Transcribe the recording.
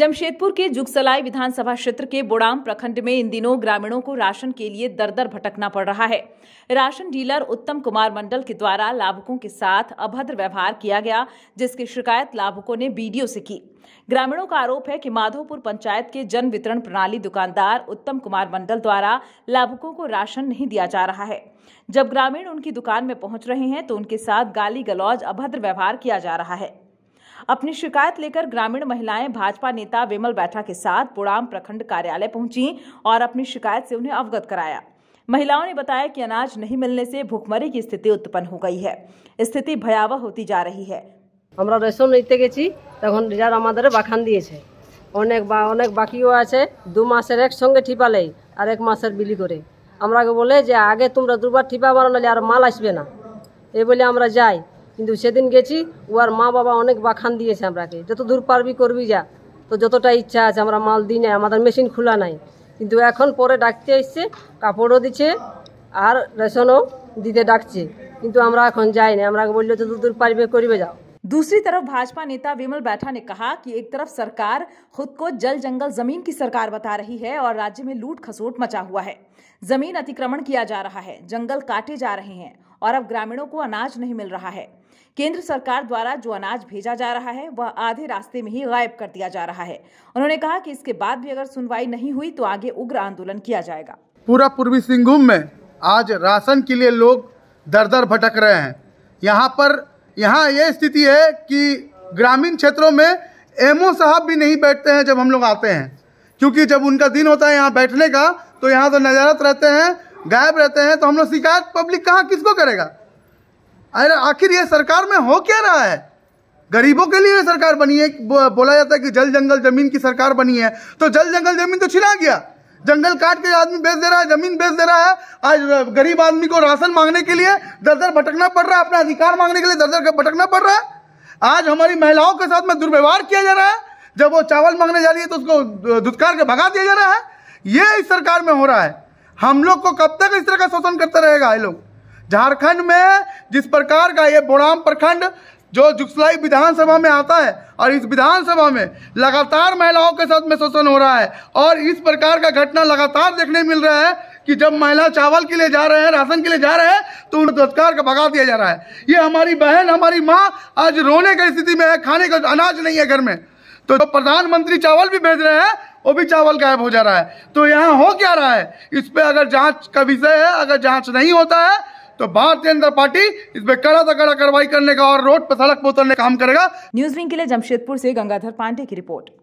जमशेदपुर के जुगसलाई विधानसभा क्षेत्र के बोड़ाम प्रखंड में इन दिनों ग्रामीणों को राशन के लिए दर दर भटकना पड़ रहा है राशन डीलर उत्तम कुमार मंडल के द्वारा लाभुकों के साथ अभद्र व्यवहार किया गया जिसकी शिकायत लाभुकों ने बीडीओ से की ग्रामीणों का आरोप है कि माधोपुर पंचायत के जन वितरण प्रणाली दुकानदार उत्तम कुमार मंडल द्वारा लाभुकों को राशन नहीं दिया जा रहा है जब ग्रामीण उनकी दुकान में पहुंच रहे हैं तो उनके साथ गाली गलौज अभद्र व्यवहार किया जा रहा है अपनी शिकायत लेकर ग्रामीण महिलाएं भाजपा नेता विमल बैठा के साथ पुड़ाम प्रखंड कार्यालय पहुंची और अपनी शिकायत से उन्हें अवगत कराया महिलाओं ने बताया कि अनाज नहीं मिलने से भूखमरी की स्थिति उत्पन्न हो गई है स्थिति भयावह होती जा रही है আমরা রেশন নিতে গেছি তখন রিজার্ভ আমাদের বাখান দিয়েছে অনেক বা অনেক বাকিও ठीपा দু মাসের একসঙ্গে ঠিপালেই আর এক মাসের বিলি করে আমরাকে বলে যে আগে তোমরা দুবার ঠিপা মারো নাহলে দুষে দিন গেছি ওরা মা বাবা অনেক বখান দিয়েছে আমরাকে যত দূর পারবি করবি যা তো যতটা ইচ্ছা আছে আমরা মাল দি না আমাদের মেশিন খোলা নাই কিন্তু এখন পরে ডাকতে আসছে কাপড়ও দিতে আর রেশনও দিতে ডাকছে কিন্তু আমরা এখন জানি আমরাকে বললি তো দূর দূর পারবি করবি যাও दूसरी तरफ भाजपा नेता विमल बैठा ने कहा कि एक तरफ सरकार खुद को जल जंगल जमीन की सरकार बता रही है और राज्य में लूट खसोट मचा हुआ है जमीन अतिक्रमण किया जा रहा है जंगल काटे जा रहे हैं और अब ग्रामीणों को अनाज नहीं मिल रहा है केंद्र सरकार द्वारा जो अनाज भेजा जा रहा है वह आधे रास्ते में ही गायब कर दिया जा रहा है उन्होंने कहा कि इसके बाद भी अगर सुनवाई नहीं हुई तो आगे उग्र आंदोलन किया जाएगा पूरा पूर्वी सिंहभूम में आज राशन के लिए लोग दर दर भटक रहे हैं यहाँ पर यहाँ यह स्थिति है कि ग्रामीण क्षेत्रों में एमओ साहब भी नहीं बैठते हैं जब हम लोग आते हैं क्योंकि जब उनका दिन होता है यहाँ बैठने का तो यहाँ तो नजारत रहते हैं गायब रहते हैं तो हम लोग शिकायत पब्लिक कहाँ किसको करेगा अरे आखिर ये सरकार में हो क्या रहा है गरीबों के लिए सरकार बनी है बोला जाता है कि जल जंगल जमीन की सरकार बनी है तो जल जंगल जमीन तो छिना गया जंगल काट के आदमी बेच दे रहा है जमीन बेच दे रहा है आज गरीब आदमी को राशन मांगने के लिए दर दर भटकना पड़ रहा है अपना अधिकार मांगने के लिए दर दर भटकना पड़ रहा है आज हमारी महिलाओं के साथ में दुर्व्यवहार किया जा रहा है जब वो चावल मांगने जा रही है तो उसको धुतकार के भगा दिया जा रहा है ये इस सरकार में हो रहा है हम लोग को कब तक इस तरह का शोषण करता रहेगा ये लोग झारखंड में जिस प्रकार का ये बोराम प्रखंड जो जुगसलाई विधानसभा में आता है और इस विधानसभा में लगातार महिलाओं के साथ में शोषण हो रहा है और इस प्रकार का घटना लगातार देखने मिल रहा है कि जब महिला चावल के लिए जा रहे हैं राशन के लिए जा रहे हैं तो उन्हें दस्कार का भगा दिया जा रहा है ये हमारी बहन हमारी माँ आज रोने की स्थिति में है खाने का अनाज नहीं है घर में तो प्रधानमंत्री चावल भी भेज रहे हैं वो भी चावल गायब हो जा रहा है तो यहाँ हो क्या रहा है इस पर अगर जांच का विषय है अगर जांच नहीं होता है तो भारतीय जनता पार्टी इस पर कड़ा से कड़ा कार्रवाई करने का और रोड पर सड़क पर उतरने का काम करेगा न्यूज विंग के लिए जमशेदपुर से गंगाधर पांडे की रिपोर्ट